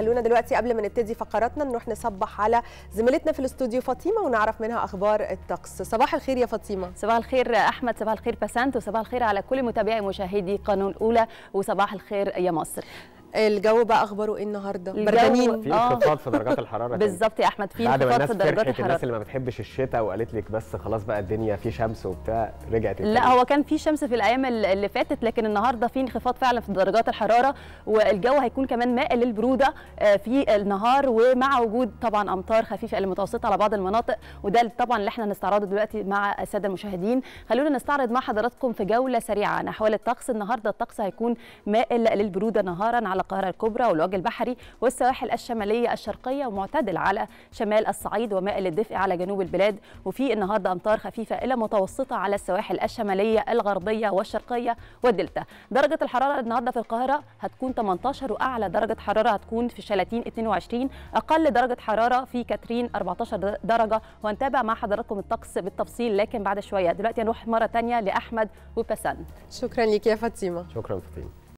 خلونا دلوقتي قبل ما نبتدي فقراتنا نروح نصبح على زميلتنا في الاستوديو فاطمه ونعرف منها اخبار الطقس صباح الخير يا فاطمه صباح الخير احمد صباح الخير بسنت وصباح الخير على كل متابعي مشاهدي قانون اولى وصباح الخير يا مصر الجو بقى اخباره ايه النهارده بردانين في آه. انخفاض في درجات الحراره بالظبط يا احمد في انخفاض في درجات الحراره الناس اللي ما بتحبش الشتاء وقالت لك بس خلاص بقى الدنيا في شمس وبتاع رجعت لا هو كان في شمس في الايام اللي فاتت لكن النهارده في انخفاض فعلا في درجات الحراره والجو هيكون كمان مائل للبروده آه، في النهار ومع وجود طبعا امطار خفيفه المتوسطه على بعض المناطق وده طبعا اللي احنا هنستعرضه دلوقتي مع الساده المشاهدين خلونا نستعرض مع حضراتكم في جوله سريعه عن احوال الطقس النهارده الطقس هيكون مائل للبروده نهارا على القاهرة الكبرى والوجه البحري والسواحل الشمالية الشرقية ومعتدل على شمال الصعيد ومائل الدفء على جنوب البلاد وفي النهاردة أمطار خفيفة إلى متوسطة على السواحل الشمالية الغربية والشرقية والدلتا درجة الحرارة النهاردة في القاهرة هتكون 18 وأعلى درجة حرارة هتكون في شلاتين 22 أقل درجة حرارة في كاترين 14 درجة وهنتابع مع حضراتكم الطقس بالتفصيل لكن بعد شوية دلوقتي هنروح مرة تانية لأحمد وبسان شكرا لك يا فاطمة شكرا فاطمة